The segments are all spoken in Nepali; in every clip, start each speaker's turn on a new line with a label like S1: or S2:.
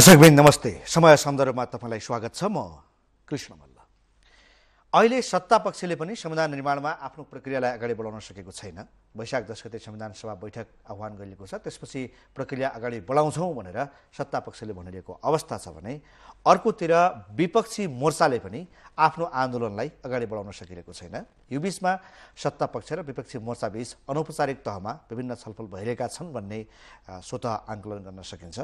S1: दर्शकबिन नमस्ते समय सन्दर्भमा तपाईँलाई स्वागत छ म कृष्ण मल्ल अहिले सत्ता पक्षले पनि संविधान निर्माणमा आफ्नो प्रक्रियालाई अगाडि बढाउन सकेको छैन वैशाख दस गते संविधान सभा बैठक आह्वान गरिएको छ त्यसपछि प्रक्रिया अगाडि बढाउँछौँ भनेर सत्तापक्षले भनिरहेको अवस्था छ भने अर्कोतिर विपक्षी मोर्चाले पनि आफ्नो आन्दोलनलाई अगाडि बढाउन सकिरहेको छैन यो बिचमा सत्तापक्ष र विपक्षी मोर्चाबीच अनौपचारिक तहमा विभिन्न छलफल भइरहेका छन् भन्ने स्वत आङ्कलन गर्न सकिन्छ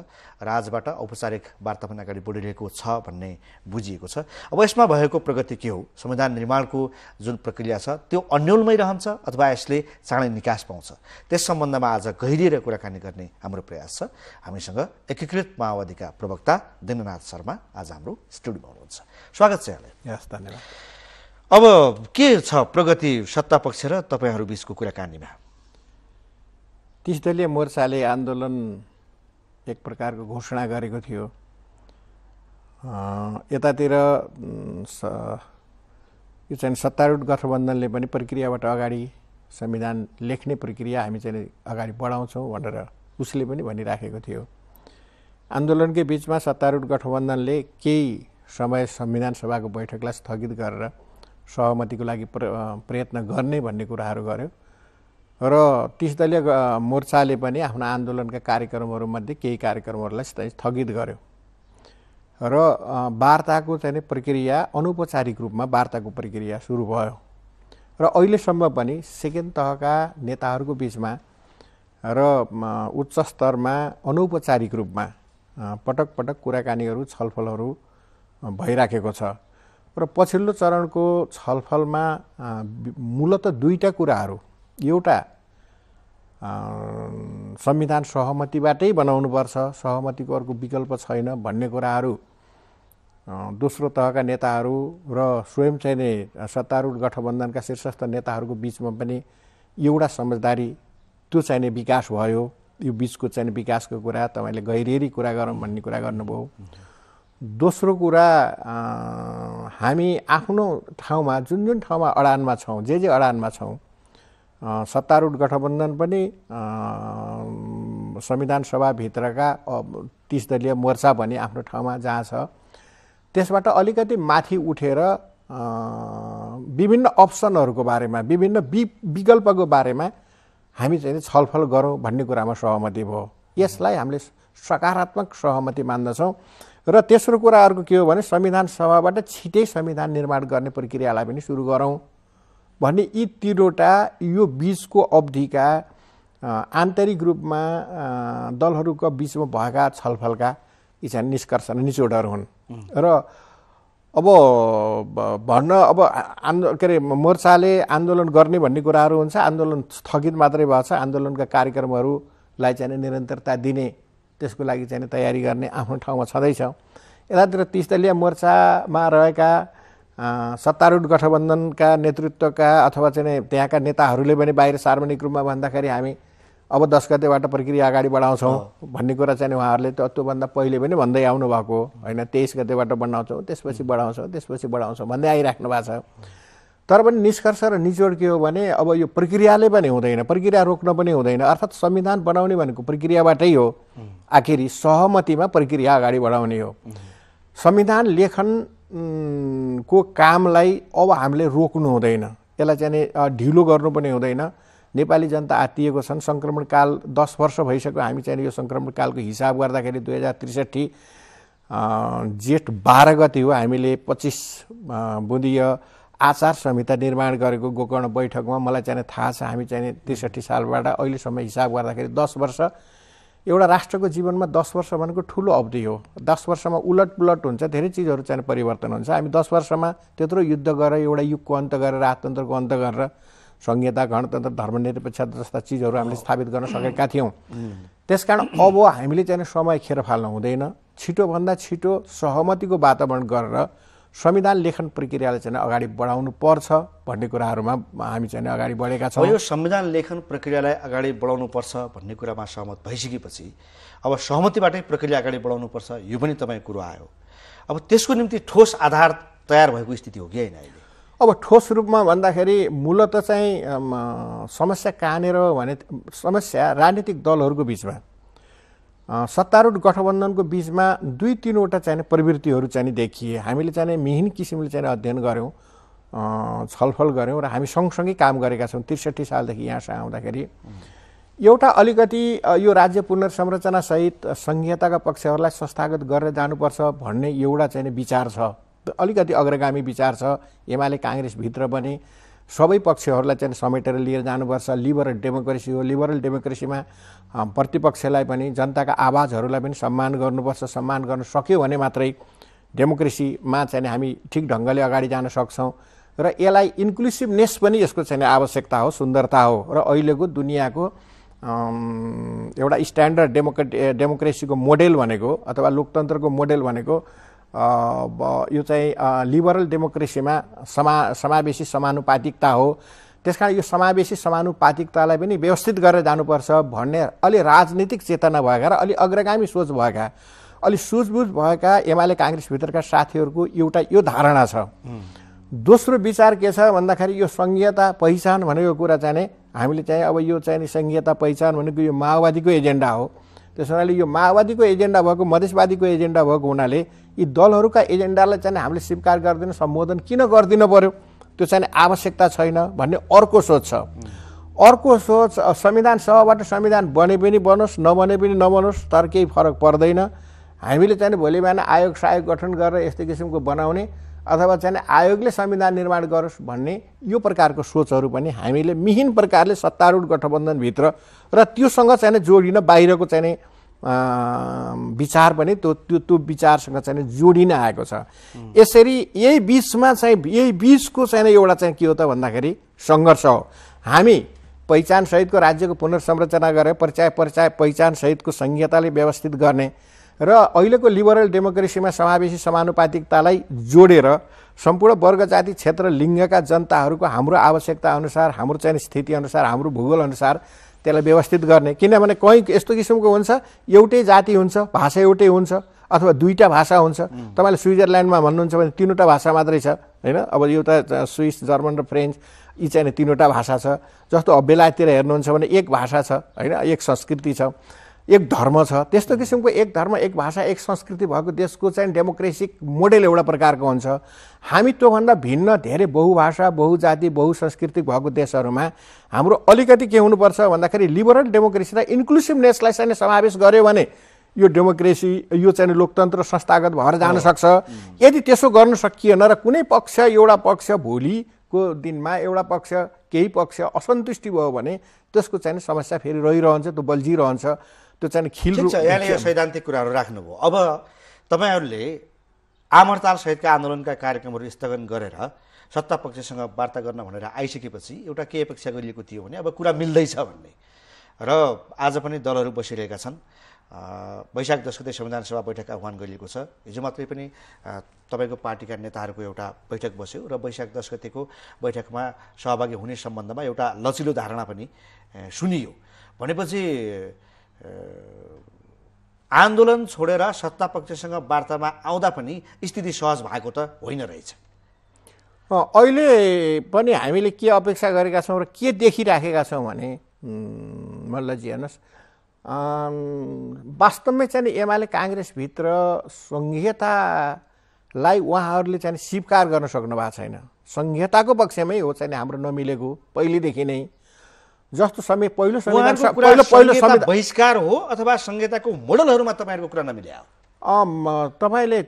S1: र आजबाट औपचारिक वार्ता पनि अगाडि बढिरहेको छ भन्ने बुझिएको छ अब यसमा भएको प्रगति के हो संविधान निर्माणको जुन प्रक्रिया छ त्यो अन्यलमै रहन्छ अथवा यसले चाँडै निकास पाउँछ त्यस सम्बन्धमा आज गहिरिएर कुराकानी गर्ने हाम्रो प्रयास छ हामीसँग एकीकृत माओवादीका प्रवक्ता दिननाथ शर्मा आज हाम्रो स्टुडियोमा हुनुहुन्छ स्वागत छ यहाँलाई धन्यवाद अब के छ प्रगति सत्ता पक्ष र तपाईँहरू बिचको कुराकानीमा
S2: तिस दलीय मोर्चाले आन्दोलन एक प्रकारको घोषणा गरेको थियो यतातिर यो चाहिँ सत्तारूढ गठबन्धनले पनि प्रक्रियाबाट अगाडि संविधान लेख्ने प्रक्रिया हामी चाहिँ अगाडि बढाउँछौँ भनेर उसले पनि भनिराखेको थियो आन्दोलनकै बिचमा सत्तारूढ गठबन्धनले केही समय संविधान सभाको बैठकलाई स्थगित गरेर सहमतिको लागि प्र प्रयत्न गर्ने भन्ने कुराहरू गर्यो र तिस दलीय मोर्चाले पनि आफ्नो आन्दोलनका कार्यक्रमहरूमध्ये केही कार्यक्रमहरूलाई स्थगित गर्यो र वार्ताको चाहिँ प्रक्रिया अनौपचारिक रूपमा वार्ताको प्रक्रिया सुरु भयो र अहिलेसम्म पनि सेकेन्ड तहका नेताहरूको बिचमा र उच्च स्तरमा अनौपचारिक रूपमा पटक पटक कुराकानीहरू छलफलहरू भइराखेको छ र पछिल्लो चरणको छलफलमा मूलत दुईवटा कुराहरू एउटा संविधान सहमतिबाटै बनाउनुपर्छ सहमतिको अर्को विकल्प छैन भन्ने कुराहरू दोस्रो तहका नेताहरू र स्वयं चाहिँ नै सत्तारूढ गठबन्धनका शीर्षस्थ नेताहरूको बिचमा पनि एउटा समझदारी त्यो चाहिने विकास भयो यो बिचको चाहिँ विकासको कुरा तपाईँले गहिरेरी कुरा गरौँ भन्ने कुरा गर्नुभयो दोस्रो कुरा हामी आफ्नो ठाउँमा जुन जुन ठाउँमा अडानमा छौँ जे जे अडानमा छौँ सत्तारूढ गठबन्धन पनि संविधान सभाभित्रका तिस दलीय मोर्चा भने आफ्नो ठाउँमा जहाँ छ त्यसबाट अलिकति माथि उठेर विभिन्न अप्सनहरूको बारेमा विभिन्न वि विकल्पको बारेमा हामी चाहिँ छलफल गरौँ भन्ने कुरामा सहमति भयो यसलाई हामीले सकारात्मक सहमति मान्दछौँ र तेस्रो कुरा अर्को के हो भने संविधान सभाबाट छिटै संविधान निर्माण गर्ने प्रक्रियालाई पनि सुरु गरौँ भन्ने यी तिनवटा यो बिचको अवधिका आन्तरिक रूपमा दलहरूको बिचमा भएका छलफलका यी चाहिँ निष्कर्ष निचोडहरू हुन् र अब भन्न अब आन्दो के अरे मोर्चाले आन्दोलन गर्ने भन्ने कुराहरू हुन्छ आन्दोलन स्थगित मात्रै भएको छ आन्दोलनका कार्यक्रमहरूलाई चाहिँ निरन्तरता दिने त्यसको लागि चाहिँ तयारी गर्ने आफ्नो ठाउँमा छँदैछ यतातिर तिस्तलीय मोर्चामा रहेका सत्तारूढ गठबन्धनका नेतृत्वका अथवा चाहिँ त्यहाँका नेताहरूले पनि बाहिर सार्वजनिक रूपमा भन्दाखेरि हामी अब दस गतेबाट प्रक्रिया अगाडि बढाउँछौँ भन्ने कुरा चाहिँ उहाँहरूले त्यो त्योभन्दा पहिले पनि भन्दै आउनुभएको होइन तेइस गतेबाट बनाउँछौँ त्यसपछि बढाउँछौँ त्यसपछि बढाउँछौँ भन्दै आइराख्नु भएको छ तर पनि निष्कर्ष र निचोड के हो भने अब यो प्रक्रियाले पनि हुँदैन प्रक्रिया रोक्न पनि हुँदैन अर्थात् संविधान बनाउने भनेको प्रक्रियाबाटै हो आखिरी सहमतिमा प्रक्रिया अगाडि बढाउने हो संविधान लेखन को कामलाई अब हामीले रोक्नु हुँदैन यसलाई चाहिँ ढिलो गर्नु पनि हुँदैन नेपाली जनता आत्तिएको छन् सङ्क्रमणकाल दस वर्ष भइसक्यो हामी चाहिँ यो सङ्क्रमणकालको हिसाब गर्दाखेरि दुई हजार त्रिसठी जेठ बाह्र गति हो हामीले पच्चिस बुन्दीय आचार संहिता निर्माण गरेको गोकर्ण बैठकमा मलाई चाहिँ थाहा छ हामी चाहिँ त्रिसठी सालबाट अहिलेसम्म हिसाब गर्दाखेरि दस वर्ष एउटा राष्ट्रको जीवनमा दस वर्ष भनेको ठुलो अवधि हो दस वर्षमा उलट पुलट हुन्छ धेरै चिजहरू चाहिँ परिवर्तन हुन्छ हामी दस वर्षमा त्यत्रो युद्ध गरेर एउटा युगको अन्त गरेर राजतन्त्रको अन्त गरेर संहिता गणतन्त्र धर्मनिरपेक्ष जस्ता चिजहरू हामीले स्थापित गर्न सकेका थियौँ त्यसकारण अब हामीले चाहिँ समय खेर फाल्नु हुँदैन छिटोभन्दा छिटो सहमतिको वातावरण गरेर संविधान लेखन प्रक्रियालाई चाहिँ अगाडि बढाउनु पर्छ भन्ने कुराहरूमा हामी चाहिँ अगाडि बढेका छौँ यो
S1: संविधान लेखन प्रक्रियालाई अगाडि बढाउनु पर्छ भन्ने कुरामा सहमत भइसकेपछि अब सहमतिबाटै प्रक्रिया अगाडि बढाउनु पर्छ यो पनि तपाईँको कुरो आयो अब त्यसको निम्ति ठोस आधार तयार भएको स्थिति हो कि होइन अहिले अब ठोस रूपमा
S2: भन्दाखेरि मूलत चाहिँ समस्या कहाँनिर हो भने समस्या राजनीतिक दलहरूको बिचमा सत्तारूढ गठबन्धनको बिचमा दुई तिनवटा चाहिने प्रवृत्तिहरू चाहिँ देखिए हामीले चाहिँ मिहिन किसिमले चाहिँ अध्ययन गऱ्यौँ छलफल गऱ्यौँ र हामी सँगसँगै काम गरेका छौँ त्रिसठी सालदेखि यहाँसम्म आउँदाखेरि एउटा अलिकति यो राज्य पुनर्संरचनासहित संहिताका पक्षहरूलाई संस्थागत गरेर जानुपर्छ भन्ने एउटा चाहिँ विचार छ अलिकति अग्रगामी विचार छ एमाले काङ्ग्रेसभित्र पनि सबै पक्षहरूलाई चाहिँ समेटेर लिएर जानुपर्छ लिबरल डेमोक्रेसी हो लिबरल डेमोक्रेसीमा प्रतिपक्षलाई पनि जनताका आवाजहरूलाई पनि सम्मान गर्नुपर्छ सम्मान गर्न सक्यो भने मात्रै डेमोक्रेसीमा चाहिँ हामी ठिक ढङ्गले अगाडि जान सक्छौँ र यसलाई इन्क्लुसिभनेस पनि यसको चाहिँ आवश्यकता हो सुन्दरता हो र अहिलेको दुनियाँको एउटा स्ट्यान्डर्ड डेमोक्रेट डेमोक्रेसीको मोडेल भनेको अथवा लोकतन्त्रको मोडेल भनेको यो चाहिँ लिबरल डेमोक्रेसीमा समा समावेशी समानुपातिकता हो त्यस कारण यो समावेशी समानुपातिकतालाई पनि व्यवस्थित गरेर जानुपर्छ भन्ने अलि राजनीतिक चेतना भएका र अलि अग्रगामी सोच भएका अलि सुझबुझ भएका एमाले काङ्ग्रेसभित्रका साथीहरूको एउटा यो धारणा छ दोस्रो विचार के छ भन्दाखेरि यो सङ्घीयता पहिचान भनेको कुरा चाहिँ हामीले चाहिँ अब यो चाहिँ सङ्घीयता पहिचान भनेको यो माओवादीको एजेन्डा हो त्यस हुनाले यो माओवादीको एजेन्डा भएको मधेसवादीको एजेन्डा भएको हुनाले यी दलहरूका एजेन्डालाई चाहिँ हामीले स्वीकार गर्दैन सम्बोधन किन गरिदिनु पऱ्यो त्यो चाहिँ आवश्यकता छैन भन्ने अर्को सोच छ अर्को सोच संविधान सभाबाट संविधान बने पनि बनोस् नबने पनि नबनोस् तर केही फरक पर्दैन हामीले चाहिँ भोलि बिहान आयोग सायोग गठन गरेर यस्तै किसिमको बनाउने अथवा चाहिँ आयोगले संविधान निर्माण गरोस् भन्ने यो प्रकारको सोचहरू पनि हामीले मिहिन प्रकारले सत्तारूढ गठबन्धनभित्र र त्योसँग चाहिँ जोडिन बाहिरको चाहिँ विचार पनि त्यो त्यो त्यो विचारसँग चाहिँ जोडिन आएको छ यसरी यही बिचमा चाहिँ यही बिचको चाहिँ एउटा चाहिँ के हो त भन्दाखेरि सङ्घर्ष हो हामी पहिचानसहितको राज्यको पुनर्संरचना गरेर परिचय परिचय पहिचानसहितको संहिताले व्यवस्थित गर्ने र अहिलेको लिबरल डेमोक्रेसीमा समावेशी समानुपातिकतालाई जोडेर सम्पूर्ण वर्ग जाति क्षेत्र लिङ्गका जनताहरूको हाम्रो आवश्यकता अनुसार हाम्रो चाहिँ स्थिति अनुसार हाम्रो भूगोल अनुसार त्यसलाई व्यवस्थित गर्ने किनभने कहीँ यस्तो किसिमको हुन्छ एउटै जाति हुन्छ भाषा एउटै हुन्छ अथवा दुईवटा भाषा हुन्छ तपाईँले स्विजरल्यान्डमा भन्नुहुन्छ भने तिनवटा भाषा मात्रै छ होइन अब एउटा स्विस जर्मन र फ्रेन्च यी चाहिँ तिनवटा भाषा छ जस्तो अब बेलायततिर हेर्नुहुन्छ भने एक भाषा छ होइन एक संस्कृति छ एक धर्म छ त्यस्तो किसिमको एक धर्म एक भाषा एक संस्कृति भएको देशको चाहिँ डेमोक्रेसिक मोडेल एउटा प्रकारको हुन्छ हामी त्योभन्दा भिन्न धेरै बहुभाषा बहुजाति संस्कृति भएको देशहरूमा हाम्रो अलिकति के हुनुपर्छ भन्दाखेरि लिबरल डेमोक्रेसी र इन्क्लुसिभनेसलाई चाहिँ समावेश गर्यो भने यो डेमोक्रेसी यो चाहिँ लोकतन्त्र संस्थागत भएर जान सक्छ यदि त्यसो गर्न सकिएन र कुनै पक्ष एउटा पक्ष भोलिको दिनमा एउटा पक्ष केही पक्ष असन्तुष्टि भयो भने त्यसको चाहिँ समस्या फेरि रहिरहन्छ त्यो बल्झिरहन्छ त्यो चाहिँ खिल यहाँले यो
S1: सैद्धान्तिक कुराहरू राख्नुभयो अब तपाईँहरूले आम सहितका आन्दोलनका कार्यक्रमहरू स्थगन गरेर सत्ता पक्षसँग वार्ता गर्न भनेर आइसकेपछि एउटा के अपेक्षा गरिएको थियो भने अब कुरा मिल्दैछ भन्ने र आज पनि दलहरू बसिरहेका छन् वैशाख दस गते संविधान सभा बैठक आह्वान गरिएको छ हिजो मात्रै पनि तपाईँको पार्टीका नेताहरूको एउटा बैठक बस्यो र वैशाख दस गतेको बैठकमा सहभागी हुने सम्बन्धमा एउटा लचिलो धारणा पनि सुनियो भनेपछि आन्दोलन छोडेर सत्ता पक्षसँग वार्तामा आउँदा पनि स्थिति सहज भएको त होइन रहेछ अहिले पनि
S2: हामीले के अपेक्षा गरेका छौँ र के देखिराखेका छौँ भने मल्लजी हेर्नुहोस् वास्तवमै चाहिँ एमाले काङ्ग्रेसभित्र सङ्घीयतालाई उहाँहरूले चाहिँ स्वीकार गर्न सक्नु भएको छैन सङ्घीयताको पक्षमै हो चाहिँ हाम्रो नमिलेको पहिलेदेखि नै जस्तो समय पहिलो पहिलो पहिलो बहिष्कार हो अथवा संहिताको मोडलहरूमा तपाईँहरूको कुरा नमिल्या तपाईँले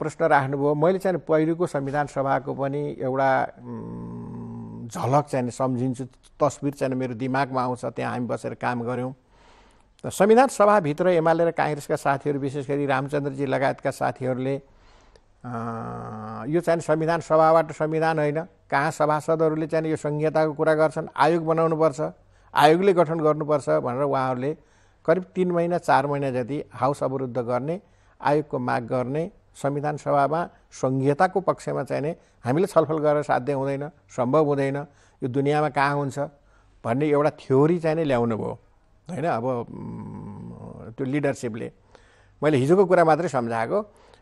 S2: प्रश्न राख्नुभयो मैले चाहिँ पहिलोको संविधान सभाको पनि एउटा झलक चाहिँ सम्झिन्छु तस्विर चाहिँ मेरो दिमागमा आउँछ त्यहाँ हामी बसेर काम गऱ्यौँ संविधान सभाभित्र एमाले र काङ्ग्रेसका साथीहरू विशेष गरी रामचन्द्रजी लगायतका साथीहरूले यो चाहिँ संविधान सभाबाट संविधान होइन कहाँ सभासदहरूले चाहिँ यो संहिताको कुरा गर्छन् आयोग बनाउनुपर्छ आयोगले गठन गर्नुपर्छ भनेर उहाँहरूले करिब तिन महिना चार महिना जति हाउस अवरुद्ध गर्ने आयोगको माग गर्ने संविधान सभामा संहिताको पक्षमा चाहिँ चाहिने हामीले छलफल गरेर साध्य हुँदैन सम्भव हुँदैन यो दुनियाँमा कहाँ हुन्छ भन्ने एउटा थ्योरी चाहिँ नै ल्याउनु भयो होइन अब त्यो लिडरसिपले मैले हिजोको कुरा मात्रै सम्झाएको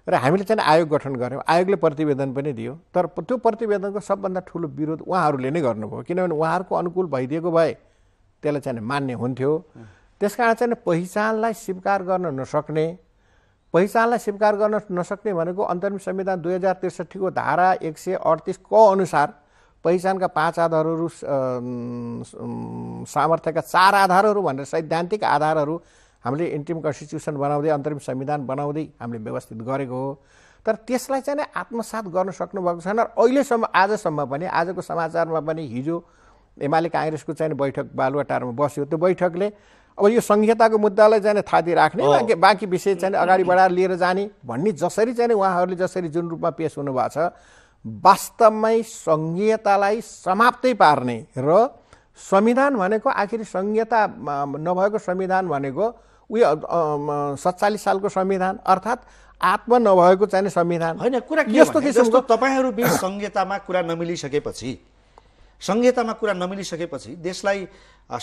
S2: र हामीले चाहिँ आयोग गठन गऱ्यौँ आयोगले प्रतिवेदन पनि दियो तर त्यो प्रतिवेदनको सबभन्दा ठुलो विरोध उहाँहरूले नै गर्नुभयो किनभने उहाँहरूको अनुकूल भइदिएको भए त्यसलाई चाहिँ मान्ने हुन्थ्यो त्यस कारण चाहिँ पहिचानलाई स्वीकार गर्न नसक्ने पहिचानलाई स्वीकार गर्न नसक्ने भनेको अन्तरिम संविधान दुई हजार त्रिसठीको धारा एक सय अडतिस क अनुसार पहिचानका पाँच आधारहरू सामर्थ्यका चार आधारहरू भनेर सैद्धान्तिक आधारहरू हामीले इन्ट्रिम कन्स्टिट्युसन बनाउँदै अन्तरिम संविधान बनाउँदै हामीले व्यवस्थित गरेको हो तर त्यसलाई चाहिँ नै आत्मसात गर्न सक्नुभएको छैन र अहिलेसम्म आजसम्म पनि आजको समाचारमा पनि हिजो एमाले काङ्ग्रेसको चाहिँ बैठक बालुवाटारमा बस्यो त्यो बैठकले अब यो संहिताको मुद्दालाई चाहिँ थाती राख्ने बाँकी बाँकी विषय चाहिँ अगाडि बढाएर लिएर जाने भन्ने जसरी चाहिँ उहाँहरूले जसरी जुन रूपमा पेस हुनुभएको छ वास्तवमै सङ्घीयतालाई समाप्तै पार्ने र संविधान भनेको आखिर संहिता नभएको संविधान भनेको उयो सत्तालिस सालको संविधान अर्थात् आत्मा नभएको चाहिने संविधान होइन कुरा यस्तो किसिमको
S1: तपाईँहरू बिच संहितामा कुरा नमिलिसकेपछि संहितामा कुरा नमिलिसकेपछि देशलाई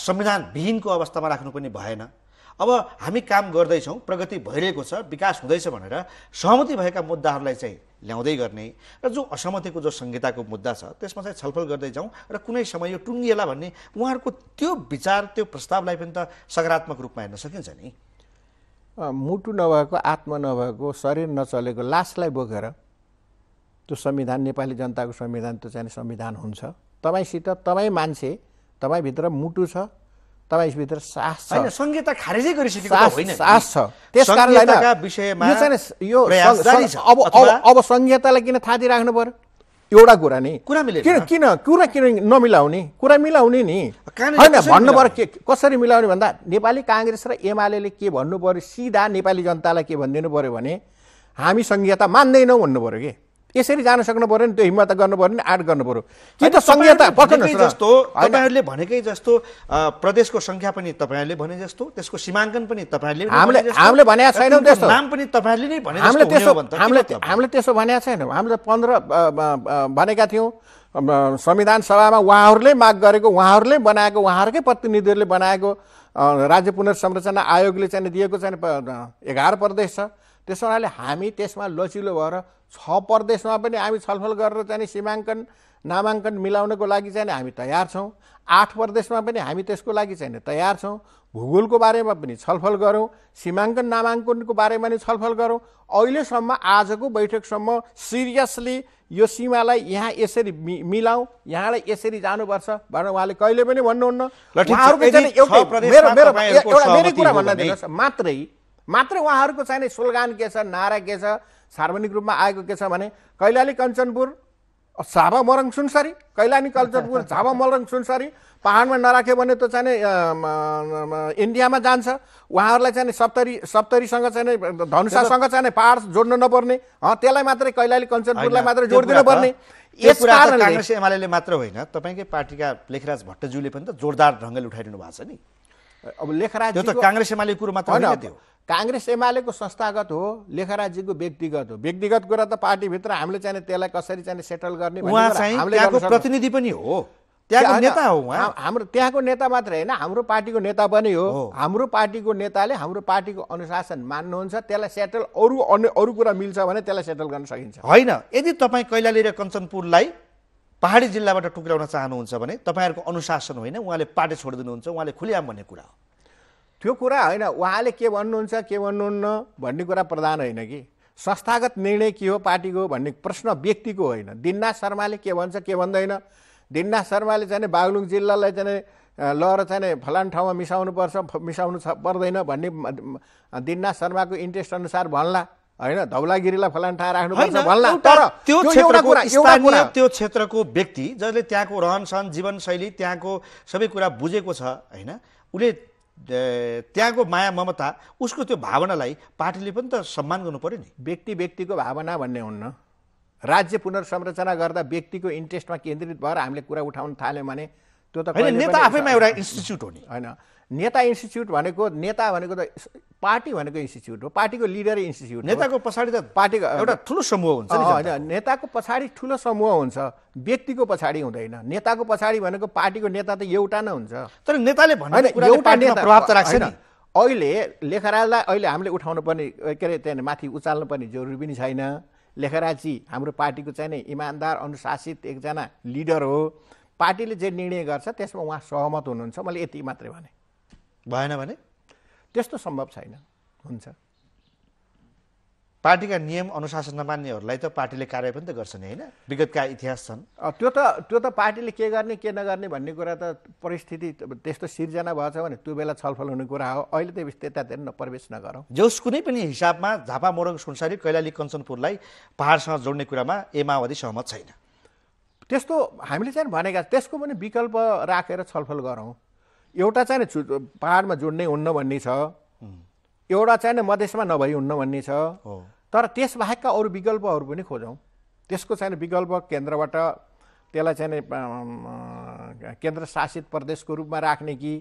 S1: संविधान विहीनको अवस्थामा राख्नु पनि भएन अब हामी काम गर्दैछौँ प्रगति भइरहेको छ विकास हुँदैछ भनेर सहमति भएका मुद्दाहरूलाई चाहिँ ल्याउँदै गर्ने र जो असहमतिको जो संहिताको मुद्दा छ त्यसमा चाहिँ छलफल गर्दै जाउँ र कुनै समय यो टुङ्गिएला भन्ने उहाँहरूको त्यो विचार त्यो प्रस्तावलाई पनि त सकारात्मक रूपमा हेर्न सकिन्छ नि
S2: मुटु नभएको आत्मा नभएको शरीर नचलेको लासलाई बोकेर त्यो संविधान नेपाली जनताको संविधान त्यो चाहिँ संविधान हुन्छ तपाईँसित तपाईँ मान्छे तपाईँभित्र मुटु छ तपाईँभित्र सास छ
S1: संहिता खारेजै गरिसकेको होइन सास छ त्यस यो चाहिँ अब अब
S2: संहितालाई किन थाती राख्नु पर्यो एउटा कुरा नि कुरा मिले किन किन कुरा किन नमिलाउने कुरा मिलाउने नि होइन भन्नु पर्यो के कसरी मिलाउने भन्दा नेपाली काङ्ग्रेस र एमाले के भन्नु पर्यो सिधा नेपाली जनतालाई के भनिदिनु पर्यो भने हामी संहिता
S1: मान्दैनौँ भन्नु पर्यो कि यसरी जान सक्नु पऱ्यो नि त्यो हिम्मत गर्नु पऱ्यो नि आँट गर्नु पऱ्यो कि त संहिता जस्तो तपाईँहरूले भनेकै जस्तो प्रदेशको सङ्ख्या पनि तपाईँहरूले भने जस्तो त्यसको सीमाङ्कन पनि तपाईँहरूले हामीले हामीले भनेका छैनौँ त्यस्तो नाम पनि तपाईँहरूले नै भने हामीले त्यसो हामीले
S2: हामीले त्यसो भनेका छैनौँ हामीले पन्ध्र भनेका थियौँ संविधान सभामा उहाँहरूले माग गरेको उहाँहरूले बनाएको उहाँहरूकै प्रतिनिधिहरूले बनाएको राज्य पुनर्संरचना आयोगले चाहिँ दिएको चाहिँ एघार प्रदेश छ त्यस हुनाले हामी त्यसमा लचिलो भएर छ प्रदेशमा पनि हामी छलफल गरेर चाहिँ सीमाङ्कन नामाङ्कन मिलाउनको लागि चाहिँ हामी तयार छौँ आठ प्रदेशमा पनि हामी त्यसको लागि चाहिँ तयार छौँ भूगोलको बारेमा पनि छलफल गरौँ सीमाङ्कन नामाङ्कनको बारेमा पनि छलफल गरौँ अहिलेसम्म आजको बैठकसम्म सिरियसली यो सीमालाई यहाँ यसरी मि मिलाउँ यहाँलाई यसरी जानुपर्छ भनेर उहाँले कहिले पनि भन्नुहुन्न मात्रै मात्र उहाँहरूको चाहिँ स्लोगान के छ नारा के छ सार्वजनिक रूपमा आएको के छ भने कैलाली कञ्चनपुर झाबा मरङ सुनसरी कैलाली कञ्चनपुर झाबा मरङ सुनसरी पाहाडमा नराख्यो भने त चाहिँ इन्डियामा जान्छ उहाँहरूलाई चाहिँ सप्तरी सप्तरीसँग चाहिँ धनुषासँग चाहिँ पाहाड जोड्न नपर्ने त्यसलाई मात्रै कैलाली कञ्चनपुरलाई मात्रै जोडिदिनु पर्ने कारणले काङ्ग्रेस
S1: एमाले मात्र होइन तपाईँकै पार्टीका लेखराज भट्टज्यूले पनि त जोरदार ढङ्गले उठाइदिनु भएको छ नि अब लेखराज काङ्ग्रेस एमाले कुरो मात्र होइन त्यो काङ्ग्रेस एमालेको संस्थागत हो लेखराजीको व्यक्तिगत हो व्यक्तिगत
S2: कुरा त पार्टीभित्र हामीले चाहिँ त्यसलाई कसरी चाहिँ सेटल गर्ने प्रतिनिधि
S1: पनि हो त्यहाँको नेता हो
S2: हाम्रो त्यहाँको नेता मात्र होइन हाम्रो पार्टीको नेता पनि हो हाम्रो पार्टीको नेताले हाम्रो पार्टीको अनुशासन मान्नुहुन्छ त्यसलाई सेटल अरू अन्य अरू कुरा मिल्छ भने त्यसलाई सेटल गर्न सकिन्छ
S1: होइन यदि तपाईँ कैलाली र कञ्चनपुरलाई पहाडी जिल्लाबाट टुक्राउन चाहनुहुन्छ भने तपाईँहरूको अनुशासन होइन उहाँले पार्टी छोडिदिनुहुन्छ उहाँले खुलेआम भन्ने कुरा हो त्यो कुरा होइन उहाँले के भन्नुहुन्छ के भन्नुहुन्न भन्ने कुरा प्रधान होइन कि संस्थागत निर्णय
S2: के हो पार्टीको भन्ने प्रश्न व्यक्तिको होइन दिननाथ शर्माले के भन्छ के भन्दैन दिननाथ शर्माले चाहिँ बागलुङ जिल्लालाई चाहिँ लर चाहिँ फलान ठाउँमा मिसाउनु पर्छ मिसाउनु छ पर्दैन भन्ने दिननाथ शर्माको इन्ट्रेस्ट अनुसार भन्ला होइन धौलागिरीलाई फलान ठाउँ राख्नुपर्छ भन्ला तर त्यो क्षेत्रको
S1: त्यो क्षेत्रको व्यक्ति जसले त्यहाँको रहनसहन जीवनशैली त्यहाँको सबै कुरा बुझेको छ होइन उसले त्यहाँको माया ममता उसको त्यो भावनालाई पार्टीले पनि त सम्मान गर्नु पऱ्यो नि व्यक्ति व्यक्तिको भावना
S2: भन्ने हुन्न राज्य पुनर्संरचना गर्दा व्यक्तिको इन्ट्रेस्टमा केन्द्रित भएर हामीले कुरा उठाउन थाल्यौँ भने त्यो त नेता आफैमा एउटा इन्स्टिच्युट हो नि होइन नेता इन्स्टिच्युट भनेको नेता भनेको त पार्टी भनेको इन्स्टिच्युट हो पार्टीको लिडर इन्स्टिच्युट नेताको पछाडि त पार्टीको एउटा ठुलो समूह हुन्छ होइन नेताको पछाडि ठुलो समूह हुन्छ व्यक्तिको पछाडि हुँदैन नेताको पछाडि भनेको पार्टीको नेता त एउटा नै हुन्छ
S1: तर नेताले एउटा नेता प्रभाव त राख्छ
S2: अहिले लेखराजलाई अहिले हामीले उठाउनु पर्ने के अरे त्यहाँदेखि माथि उचाल्नु पर्ने जरुरी पनि छैन लेखराजी हाम्रो पार्टीको चाहिँ नै इमान्दार अनुशासित एकजना लिडर हो पार्टीले जे निर्णय गर्छ त्यसमा उहाँ सहमत हुनुहुन्छ मैले यति मात्रै भने भएन भने
S1: त्यस्तो सम्भव छैन हुन्छ पार्टीका नियम अनुशासन नमान्नेहरूलाई त पार्टीले कार्य पनि त गर्छ नि होइन विगतका इतिहास छन् त्यो त त्यो त पार्टीले के गर्ने
S2: के नगर्ने भन्ने कुरा त परिस्थिति त्यस्तो सिर्जना भएछ भने त्यो बेला छलफल हुने कुरा हो अहिले त
S1: त्यतातिर प्रवेश नगरौँ जस कुनै पनि हिसाबमा झापा मोरङ सुनसारी कैलाली कञ्चनपुरलाई पाहाडसँग जोड्ने कुरामा ए माओवादी सहमत छैन त्यस्तो हामीले चाहिँ भनेका त्यसको
S2: पनि विकल्प राखेर छलफल गरौँ एउटा चाहिँ पाहाडमा जोड्ने हुन्न भन्ने छ एउटा चाहिँ मधेसमा नभई हुन्न भन्ने छ तर त्यसबाहेकका अरू विकल्पहरू पनि खोजौँ त्यसको चाहिँ विकल्प केन्द्रबाट त्यसलाई चाहिँ केन्द्र शासित प्रदेशको रूपमा राख्ने कि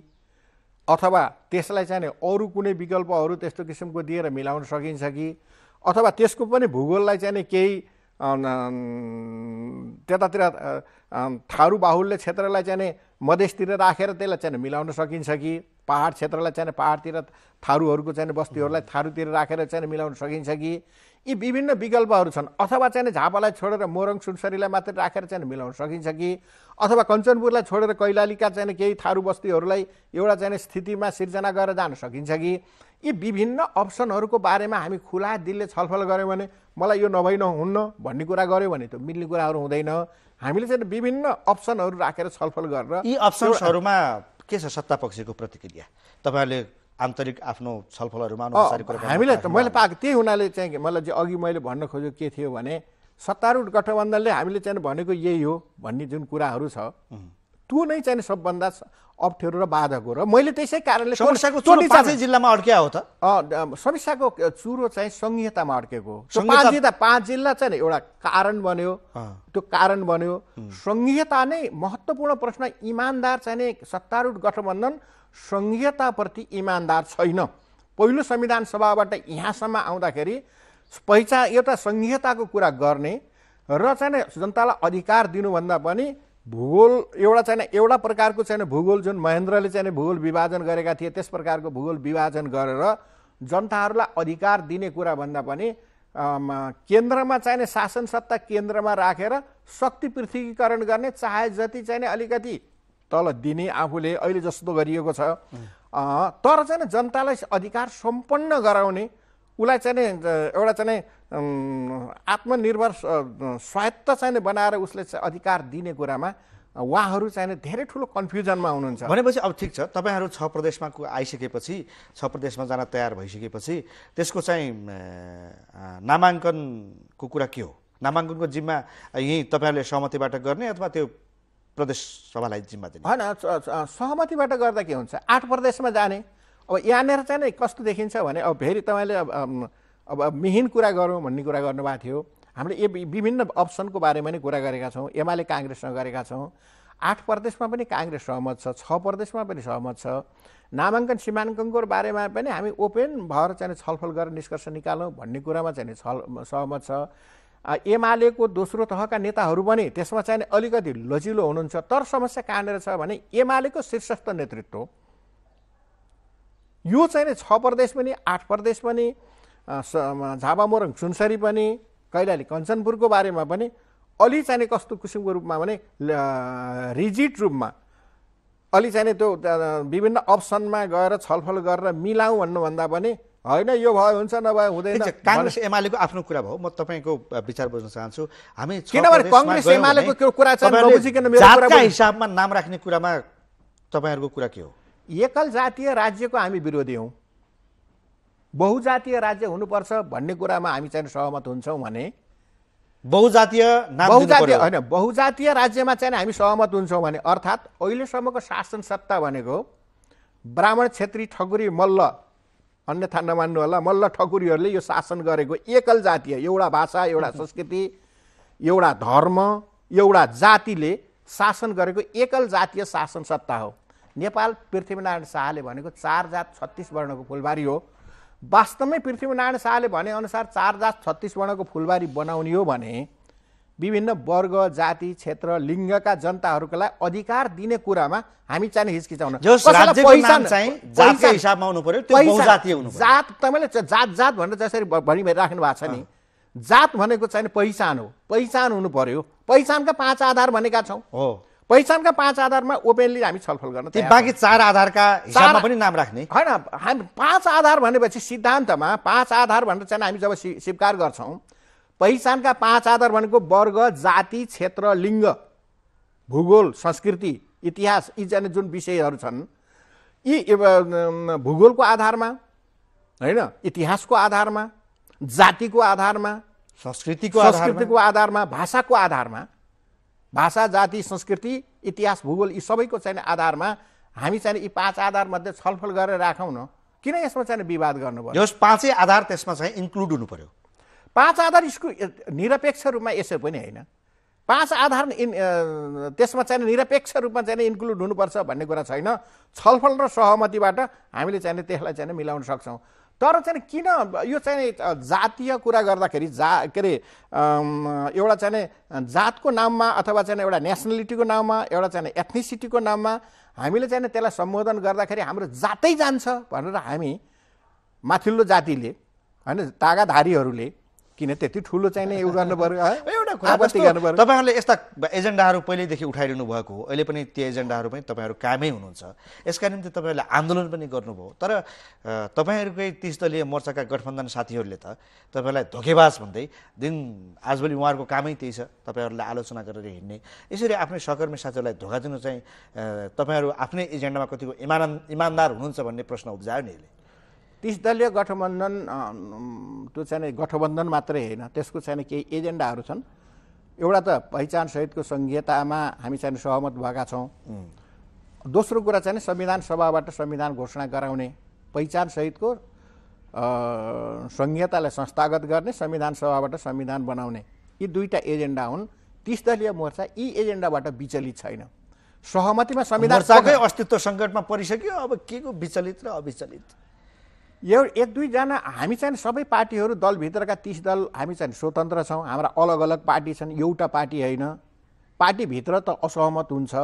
S2: अथवा त्यसलाई चाहिँ अरू कुनै विकल्पहरू त्यस्तो किसिमको दिएर मिलाउन सकिन्छ कि अथवा त्यसको पनि भूगोललाई चाहिँ केही त्यतातिर थारू बाहुल्य क्षेत्रलाई चाहिँ मधेसतिर राखेर त्यसलाई चाहिँ मिलाउन सकिन्छ कि पाहाड क्षेत्रलाई चाहिँ पाहाडतिर थारूहरूको चाहिँ बस्तीहरूलाई थारूतिर राखेर चाहिँ मिलाउन सकिन्छ कि यी विभिन्न विकल्पहरू छन् अथवा चाहिँ झापालाई छोडेर मोरङ सुनसरीलाई मात्रै राखेर चाहिँ मिलाउन सकिन्छ कि अथवा कञ्चनपुरलाई छोडेर कैलालीका चाहिँ केही थारू बस्तीहरूलाई एउटा चाहिँ स्थितिमा सिर्जना गरेर जान सकिन्छ कि यी विभिन्न अप्सनहरूको बारेमा हामी खुला दिलले छलफल गऱ्यौँ भने मलाई यो नभइ नहुन्न भन्ने कुरा गऱ्यौँ भने त मिल्ने कुराहरू हुँदैन हामीले चाहिँ विभिन्न अप्सनहरू राखेर छलफल गरेर यी अप्सन्सहरूमा
S1: के छ पक्षको प्रतिक्रिया तपाईँहरूले आन्तरिक आफ्नो छलफलहरूमा हामीलाई त मैले पाएको त्यही हुनाले चाहिँ मलाई अघि मैले भन्न खोजेको के
S2: थियो भने सत्तारूढ गठबन्धनले हामीले चाहिँ भनेको यही हो भन्ने जुन कुराहरू छ त्यो नै चाहिँ सबभन्दा अप्ठ्यारो र बाधक हो र मैले त्यसै कारणले जिल्लामा अड्किया हो त समस्याको चुरो चाहिँ सङ्घीयतामा अड्केको हो पाँच जिल्ला पाँच जिल्ला चाहिँ एउटा कारण बन्यो त्यो कारण बन्यो सङ्घीयता नै महत्त्वपूर्ण प्रश्न इमान्दार चाहिँ सत्तारूढ गठबन्धन सङ्घीयताप्रति इमान्दार छैन पहिलो संविधान सभाबाट यहाँसम्म आउँदाखेरि पहिचान एउटा सङ्घीयताको कुरा गर्ने र चाहिँ जनतालाई अधिकार दिनुभन्दा पनि भूगोल एउटा चाहिँ एउटा प्रकारको चाहिँ भूगोल जुन महेन्द्रले चाहिँ भूगोल विभाजन गरेका थिए त्यस प्रकारको भूगोल विभाजन गरेर जनताहरूलाई अधिकार दिने कुरा भन्दा पनि केन्द्रमा चाहिने शासन सत्ता केन्द्रमा राखेर शक्ति पृथ्वीकरण गर्ने चाहे जति चाहिने अलिकति तल दिने आफूले अहिले जस्तो गरिएको छ तर चाहिँ जनतालाई अधिकार सम्पन्न गराउने उसलाई चाहिँ नि एउटा चाहिँ आत्मनिर्भर स्वायत्त चाहिँ बनाएर उसले चाहिँ अधिकार दिने कुरामा उहाँहरू चाहिँ
S1: धेरै ठुलो कन्फ्युजनमा हुनुहुन्छ भनेपछि अब ठिक छ तपाईँहरू छ प्रदेशमा आइसकेपछि छ प्रदेशमा जान तयार भइसकेपछि त्यसको चाहिँ नामाङ्कनको कुरा के हो नामाङ्कनको जिम्मा यहीँ तपाईँहरूले सहमतिबाट गर्ने अथवा त्यो प्रदेश सभालाई जिम्मा दिने होइन सहमतिबाट गर्दा के हुन्छ आठ प्रदेशमा जाने अब यहाँनिर चाहिँ
S2: नै कस्तो देखिन्छ भने अब फेरि तपाईँले अब मिहिन कुरा गरौँ भन्ने कुरा गर्नुभएको थियो हामीले ए विभिन्न अप्सनको बारेमा नै कुरा गरेका छौँ एमाले काङ्ग्रेससँग गरेका छौँ आठ प्रदेशमा पनि काङ्ग्रेस सहमत छ छ प्रदेशमा पनि सहमत छ नामाङ्कन सीमाङ्कनको बारेमा पनि हामी ओपेन भएर चाहिँ छलफल गरेर निष्कर्ष निकालौँ भन्ने कुरामा चाहिँ छल सहमत छ एमालेको दोस्रो तहका नेताहरू पनि त्यसमा चाहिँ अलिकति लजिलो हुनुहुन्छ तर समस्या कहाँनिर छ भने एमालेको शीर्षस्थ नेतृत्व यो चाहिँ नै छ प्रदेश पनि आठ प्रदेश पनि झापा मोरङ सुनसरी पनि कैलाली कञ्चनपुरको बारेमा पनि अलि चाहिने कस्तो किसिमको रूपमा भने रिजिट रूपमा अलि चाहिने त्यो विभिन्न अप्सनमा गएर छलफल गरेर मिलाउँ
S1: भन्नुभन्दा पनि होइन यो भयो हुन्छ नभए हुँदैन काङ्ग्रेस एमालेको आफ्नो कुरा भयो म तपाईँको विचार बुझ्न चाहन्छु हामी किनभने कङ्ग्रेस एमालेको कुरा हिसाबमा नाम राख्ने कुरामा तपाईँहरूको कुरा के हो एकल जातीय राज्यको हामी विरोधी हौँ
S2: बहुजातीय राज्य हुनुपर्छ भन्ने कुरामा हामी चाहिँ सहमत हुन्छौँ भने बहुजातीय बहुजातीय होइन बहुजातीय राज्यमा चाहिँ हामी सहमत हुन्छौँ भने अर्थात् अहिलेसम्मको शासन सत्ता भनेको ब्राह्मण छेत्री ठकुरी मल्ल अन्यथा नमान्नु होला मल्ल ठकुरीहरूले यो शासन गरेको एकल जातीय एउटा भाषा एउटा संस्कृति एउटा धर्म एउटा जातिले शासन गरेको एकल जातीय शासन सत्ता हो नेपाल पृथ्वीनारायण शाहले भनेको चार जात छत्तिस वर्णको फुलबारी हो वास्तवमै पृथ्वीनारायण शाहले भनेअनुसार चार जात छत्तिस वर्णको फुलबारी बनाउने हो भने विभिन्न वर्ग जाति क्षेत्र लिङ्गका जनताहरूको लागि अधिकार दिने कुरामा हामी चाहिँ हिचकिचाउन जात तपाईँले जात जात भनेर जसरी भनि राख्नु भएको छ नि जात भनेको चाहिँ पहिचान हो पहिचान हुनु पर्यो पहिचानका पाँच आधार भनेका छौँ हो पहिचानका पाँच आधारमा ओपेनली हामी छलफल गर्न बाँकी चार आधारका हिसाबमा पनि नाम राख्ने होइन हामी पाँच आधार भनेपछि सिद्धान्तमा पाँच आधार भनेर चाहिँ हामी जब स्वीकार गर्छौँ पहिचानका पाँच आधार भनेको वर्ग जाति क्षेत्र लिङ्ग भूगोल संस्कृति इतिहास यी जाने जुन विषयहरू छन् यी भूगोलको आधारमा होइन इतिहासको आधारमा जातिको आधारमा संस्कृतिको संस्कृतिको आधारमा भाषाको आधारमा भाषा जाति संस्कृति इतिहास भूगोल यी सबैको चाहिँ आधारमा हामी चाहिँ यी पाँच आधारमध्ये छलफल गरेर राखौँ न किन यसमा चाहिँ विवाद गर्नुभयो यस
S1: पाँचै आधार त्यसमा चाहिँ इन्क्लुड हुनु पर्यो
S2: पाँच आधार यसको निरपेक्ष रूपमा यसो पनि होइन पाँच आधार इन त्यसमा चाहिँ निरपेक्ष रूपमा चाहिँ इन्क्लुड हुनुपर्छ भन्ने कुरा छैन छलफल र सहमतिबाट हामीले चाहिँ त्यसलाई चाहिँ मिलाउन सक्छौँ तर चाहिँ किन यो चाहिँ जातीय कुरा गर्दाखेरि जा के अरे एउटा चाहिँ जातको नाममा अथवा चाहिँ एउटा नेसनलिटीको नाममा एउटा चाहिँ एथनिसिटीको नाममा हामीले चाहिँ त्यसलाई सम्बोधन गर्दाखेरि हाम्रो जातै जान्छ भनेर हामी माथिल्लो जातिले होइन तागाधारीहरूले किन त्यति ठुलो चाहिने यो गर्नु पर्यो एउटा कुरा
S1: तपाईँहरूले यस्ता एजेन्डाहरू पहिल्यैदेखि उठाइरहनु भएको हो अहिले पनि त्यो एजेन्डाहरू पनि तपाईँहरू कामै हुनुहुन्छ यसका निम्ति तपाईँहरूले आन्दोलन पनि गर्नुभयो तर तपाईँहरूकै तिस दलीय मोर्चाका गठबन्धन साथीहरूले त तपाईँहरूलाई धोकेबाज भन्दै दिन आजभोलि उहाँहरूको कामै त्यही छ तपाईँहरूलाई आलोचना गरेर हिँड्ने यसरी आफ्नै सहकर्मी साथीहरूलाई धोका दिनु चाहिँ तपाईँहरू आफ्नै एजेन्डामा कतिको इमान इमान्दार हुनुहुन्छ भन्ने प्रश्न उब्जायो नि यसले
S2: तिस दलीय गठबन्धन त्यो चाहिँ गठबन्धन मात्रै होइन त्यसको चाहिँ केही एजेन्डाहरू छन् एउटा त पहिचानसहितको सङ्घीयतामा हामी चाहिँ सहमत भएका छौँ दोस्रो कुरा चाहिँ संविधान सभाबाट संविधान घोषणा गराउने पहिचानसहितको सङ्घीयतालाई संस्थागत गर्ने संविधान सभाबाट संविधान बनाउने यी दुईवटा एजेन्डा हुन् तिस दलीय मोर्चा यी एजेन्डाबाट विचलित छैन सहमतिमा संविधान अस्तित्व सङ्कटमा परिसक्यो अब के को विचलित र अविचलित एउ एक दुईजना हामी चाहिँ सबै पार्टीहरू दलभित्रका तिस दल हामी चाहिँ स्वतन्त्र छौँ हाम्रा अलग अलग पार्टी छन् एउटा पार्टी होइन पार्टीभित्र त असहमत हुन्छ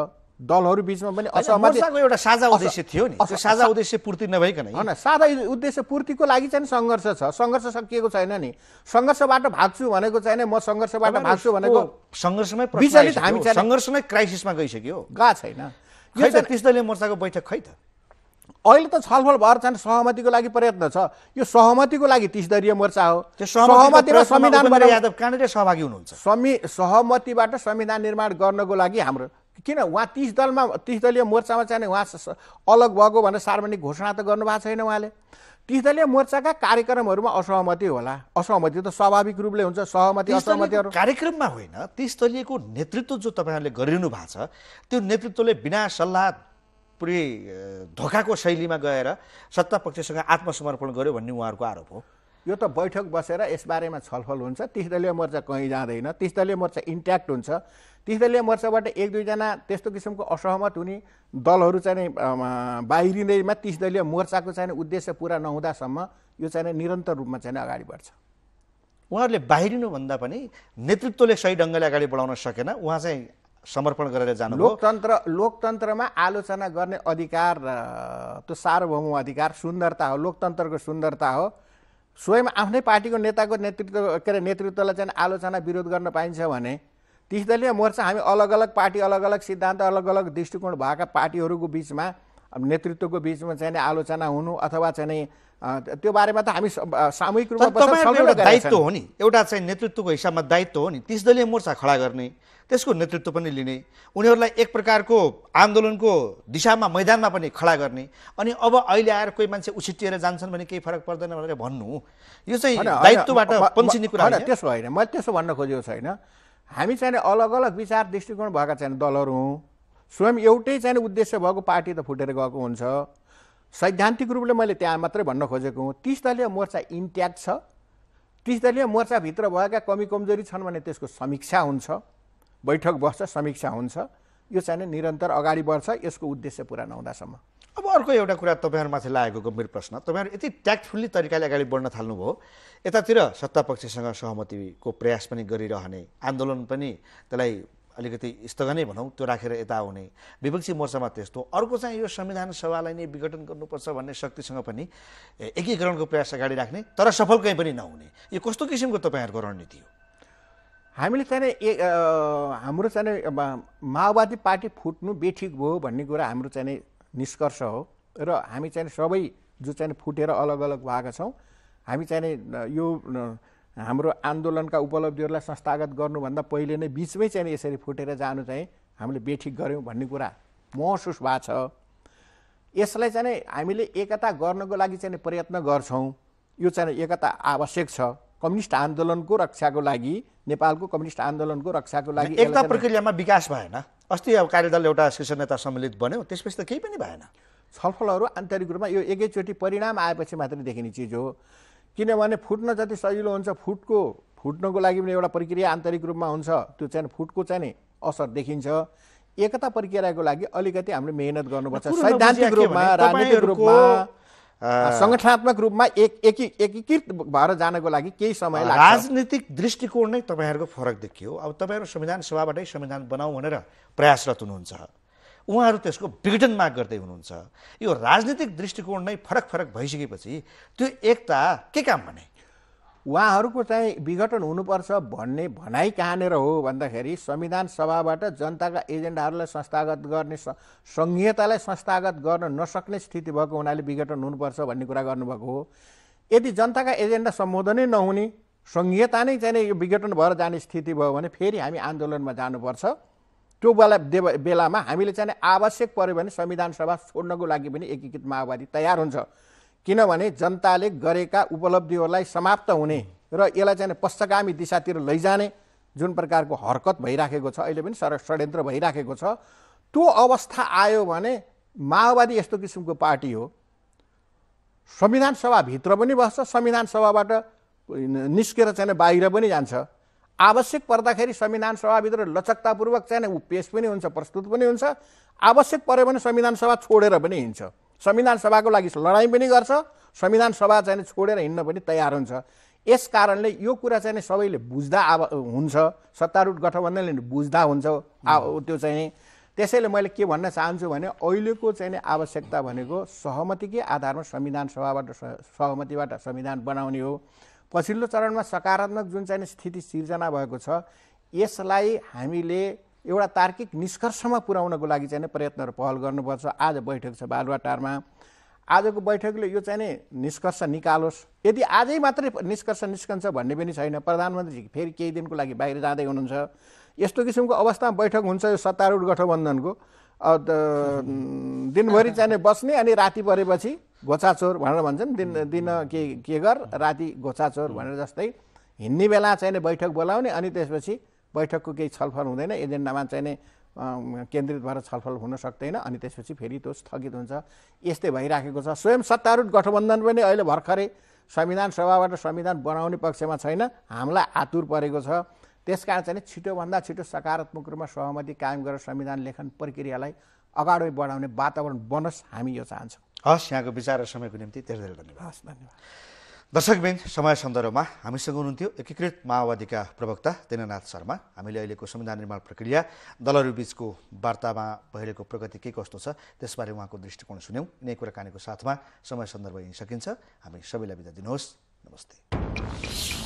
S2: दलहरू बिचमा पनि असहमत एउटा साझा उद्देश्य थियो नि साझा
S1: उद्देश्य पूर्ति नभइकन होइन
S2: साझा उद्देश्य पूर्तिको लागि चाहिँ सङ्घर्ष छ सङ्घर्ष सकिएको छैन नि सङ्घर्षबाट भाग्छु भनेको चाहिँ म सङ्घर्षबाट भाग्छु भनेको
S1: सङ्घर्षमै विचलित हामी सङ्घर्षमै क्राइसिसमा गइसक्यो
S2: गा छैन दलीय मोर्चाको बैठक खै त अहिले त छलफल भएर चाहिँ सहमतिको लागि प्रयत्न छ यो सहमतिको लागि त्रिस्तरीय मोर्चा हो सहमतिमा संविधान यादव
S1: कहाँनिर सहभागी
S2: हुनुहुन्छ समि सहमतिबाट संविधान निर्माण गर्नको लागि हाम्रो किन उहाँ तिस दलमा तिस दलीय मोर्चामा चाहिँ उहाँ अलग भएको भनेर सार्वजनिक घोषणा त गर्नुभएको छैन उहाँले तिस दलीय मोर्चाका कार्यक्रमहरूमा असहमति होला असहमति त स्वाभाविक रूपले हुन्छ सहमति असहमतिहरू
S1: कार्यक्रममा होइन तिस दलीयको नेतृत्व जो तपाईँहरूले गरिरहनु भएको छ त्यो नेतृत्वले बिना सल्लाह पुरै धोकाको शैलीमा गएर सत्ता आत्मसमर्पण गर्यो भन्ने उहाँहरूको आरोप हो यो त बैठक बसेर यसबारेमा छलफल हुन्छ तिस दलीय मोर्चा
S2: कहीँ जाँदैन तिस दलीय मोर्चा इन्ट्याक्ट हुन्छ तिस दलीय मोर्चाबाट एक दुईजना त्यस्तो किसिमको असहमत हुने दलहरू चाहिँ बाहिरिँदैमा तिस दलीय मोर्चाको चाहिँ उद्देश्य पुरा नहुँदासम्म यो चाहिँ निरन्तर रूपमा चाहिँ अगाडि बढ्छ
S1: उहाँहरूले बाहिरिनुभन्दा पनि नेतृत्वले सही ढङ्गले अगाडि बढाउन सकेन उहाँ चाहिँ समर्पण गरेर जानु
S2: लोकतन्त्र लोकतन्त्रमा आलोचना गर्ने अधिकार त्यो सार्वभौम अधिकार सुन्दरता हो लोकतन्त्रको सुन्दरता हो स्वयं आफ्नै पार्टीको नेताको नेतृत्व के अरे नेतृत्वलाई चाहिँ आलोचना विरोध गर्न पाइन्छ भने ती दलीय मोर्चा हामी अलग अलग पार्टी अलग अलग सिद्धान्त अलग अलग दृष्टिकोण भएका पार्टीहरूको बिचमा नेतृत्वको बिचमा चाहिँ आलोचना हुनु अथवा चाहिँ त्यो बारेमा त हामी सामूहिक रूपमा दायित्व हो नि
S1: एउटा चाहिँ नेतृत्वको हिसाबमा दायित्व हो नि तिस दलीय मोर्चा खडा गर्ने त्यसको नेतृत्व पनि लिने उनीहरूलाई एक प्रकारको आन्दोलनको दिशामा मैदानमा पनि खडा गर्ने अनि अब अहिले आएर कोही मान्छे उछिटिएर जान्छन् भने केही फरक पर्दैन भनेर भन्नु यो चाहिँ दायित्वबाट पन्सिने कुरा त्यसो होइन मैले त्यसो भन्न
S2: खोजेको छैन हामी चाहिँ अलग अलग विचार दृष्टिकोण भएका चाहिँ दलहरू हौँ स्वयं एउटै चाहिँ उद्देश्य भएको पार्टी त फुटेर गएको हुन्छ सैद्धान्तिक रूपले मैले त्यहाँ मात्रै भन्न खोजेको हुँ तिस दलीय मोर्चा इन्ट्याक्ट छ तिस दलीय मोर्चाभित्र भएका कमी कमजोरी छन् भने त्यसको समीक्षा हुन्छ बैठक बस्छ समीक्षा हुन्छ यो चाहिँ निरन्तर अगाडि
S1: बढ्छ यसको उद्देश्य पुरा नहुँदासम्म अब अर्को एउटा कुरा तपाईँहरूमाथि लागेको गम्भीर प्रश्न तपाईँहरू यति ट्याक्टफुल्ली तरिकाले अगाडि बढ्न थाल्नुभयो यतातिर सत्तापक्षसँग सहमतिको प्रयास पनि गरिरहने आन्दोलन पनि त्यसलाई अलिकति स्थगनै भनौँ त्यो राखेर यता आउने विपक्षी मोर्चामा त्यस्तो अर्को चाहिँ यो संविधान सभालाई नै विघटन गर्नुपर्छ भन्ने शक्तिसँग पनि एकीकरणको प्रयास अगाडि राख्ने तर सफल कहीँ पनि नहुने यो कस्तो किसिमको तपाईँहरूको रणनीति हो
S2: हामीले चाहिँ ए हाम्रो चाहिँ माओवादी पार्टी फुट्नु बेठिक भयो भन्ने कुरा हाम्रो चाहिँ निष्कर्ष हो र हामी चाहिँ सबै जो चाहिँ फुटेर अलग अलग भएका छौँ हामी चाहिँ यो हाम्रो आन्दोलनका उपलब्धिहरूलाई संस्थागत गर्नुभन्दा पहिले नै बिचमै चाहिँ यसरी फुटेर जानु चाहिँ हामीले बेठिक गऱ्यौँ भन्ने कुरा महसुस भएको छ यसलाई चाहिँ हामीले एकता गर्नको लागि चाहिँ प्रयत्न गर्छौँ यो चाहिँ एकता आवश्यक छ कम्युनिस्ट आन्दोलनको रक्षाको लागि नेपालको कम्युनिस्ट आन्दोलनको रक्षाको लागि एकता
S1: प्रक्रियामा विकास भएन अस्ति अब कार्यदल एउटा शीर्ष नेता सम्मिलित बन्यो त्यसपछि त केही पनि भएन छलफलहरू आन्तरिक रूपमा यो एकैचोटि परिणाम आएपछि मात्रै
S2: देखिने चिज हो किनभने फुट्न जति सजिलो हुन्छ फुटको फुट्नको लागि पनि एउटा प्रक्रिया आन्तरिक रूपमा हुन्छ त्यो चाहिँ फुटको चाहिँ नि असर देखिन्छ एकता प्रक्रियाको लागि अलिकति हामीले मेहनत गर्नुपर्छ सैद्धान्तिक रूपमा राजनीतिक रूपमा सङ्गठनात्मक रूपमा एक एकीकृत भएर जानको लागि केही समय लाग्छ राजनीतिक
S1: दृष्टिकोण नै तपाईँहरूको फरक देखियो अब तपाईँहरू संविधान सभाबाटै संविधान बनाऊ भनेर प्रयासरत हुनुहुन्छ उहाँहरू त्यसको विघटन माग गर्दै हुनुहुन्छ यो राजनीतिक दृष्टिकोण नै फरक फरक भइसकेपछि त्यो एकता के काम भने उहाँहरूको चाहिँ विघटन हुनुपर्छ भन्ने
S2: भनाइ कहाँनिर हो भन्दाखेरि संविधान सभाबाट जनताका एजेन्डाहरूलाई संस्थागत गर्ने सङ्घीयतालाई संस्थागत गर्न नसक्ने स्थिति भएको हुनाले विघटन हुनुपर्छ भन्ने कुरा गर्नुभएको हो यदि जनताका एजेन्डा सम्बोधनै नहुने सङ्घीयता नै चाहिँ यो विघटन भएर जाने स्थिति भयो भने फेरि हामी आन्दोलनमा जानुपर्छ त्यो बेला बेलामा हामीले चाहिँ आवश्यक पऱ्यो भने संविधान सभा छोड्नको लागि पनि एकीकृत माओवादी तयार हुन्छ किनभने जनताले गरेका उपलब्धिहरूलाई समाप्त हुने र यसलाई चाहिँ पश्चगामी दिशातिर लैजाने जुन प्रकारको हरकत भइराखेको छ अहिले पनि सर षड्यन्त्र भइराखेको छ त्यो अवस्था आयो भने माओवादी यस्तो किसिमको पार्टी हो संविधान सभाभित्र पनि बस्छ संविधान सभाबाट निस्केर चाहिँ बाहिर पनि जान्छ आवश्यक पर्दाखेरि संविधान सभाभित्र लचकतापूर्वक चाहिँ ऊ पेस पनि हुन्छ प्रस्तुत पनि हुन्छ आवश्यक पऱ्यो भने संविधान सभा छोडेर पनि हिँड्छ संविधान सभाको लागि लडाइँ पनि गर्छ संविधान सभा चाहिँ छोडेर हिँड्न पनि तयार हुन्छ यस कारणले यो कुरा चाहिँ सबैले बुझ्दा आव हुन्छ सत्तारूढ गठबन्धनले बुझ्दा हुन्छ त्यो चाहिँ त्यसैले मैले के भन्न चाहन्छु भने अहिलेको चाहिँ आवश्यकता भनेको सहमतिकै आधारमा संविधान सभाबाट सहमतिबाट संविधान बनाउने हो पछिल्लो चरणमा सकारात्मक जुन चाहिँ स्थिति सिर्जना भएको छ यसलाई हामीले एउटा तार्किक निष्कर्षमा पुर्याउनको लागि चाहिँ प्रयत्नहरू पहल गर्नुपर्छ आज बैठक छ बालुवाटारमा आजको बैठकले यो चाहिँ नै निष्कर्ष निकालोस् यदि आजै मात्रै निष्कर्ष निस्कन्छ भन्ने पनि छैन प्रधानमन्त्री फेरि केही दिनको लागि बाहिर जाँदै हुनुहुन्छ यस्तो किसिमको अवस्थामा बैठक हुन्छ यो सत्तारूढ गठबन्धनको दिनभरि चाहिँ बस्ने अनि राति परेपछि घोचाचोर भनेर भन्छन् दिन दिन के के गर राति घोचाचोर भनेर जस्तै हिँड्ने बेला चाहिँ बैठक बोलाउने अनि त्यसपछि बैठकको केही छलफल हुँदैन एजेन्डामा चाहिँ केन्द्रित भएर छलफल हुन सक्दैन अनि त्यसपछि फेरि त्यो स्थगित हुन्छ यस्तै भइराखेको छ स्वयं सत्तारूढ गठबन्धन पनि अहिले भर्खरै संविधान सभाबाट संविधान बनाउने पक्षमा छैन हामीलाई आतुर परेको छ त्यस कारण चाहिँ छिटोभन्दा छिटो सकारात्मक रूपमा सहमति कायम गरेर संविधान लेखन प्रक्रियालाई
S1: अगाडि बढाउने वातावरण बनोस् हामी यो चाहन्छौँ हस् यहाँको विचार र समयको निम्ति धेरै धेरै धन्यवाद हस् धन्यवाद दर्शकबिन समय सन्दर्भमा हामीसँग हुनुहुन्थ्यो एकीकृत माओवादीका प्रवक्ता दिननाथ शर्मा हामीले अहिलेको संविधान निर्माण प्रक्रिया दलहरू बिचको वार्तामा भइरहेको प्रगति के कस्तो छ त्यसबारे उहाँको दृष्टिकोण सुन्यौँ यिनै कुराकानीको साथमा समय सन्दर्भ यहीँ सकिन्छ हामी सबैलाई बिदा दिनुहोस् नमस्ते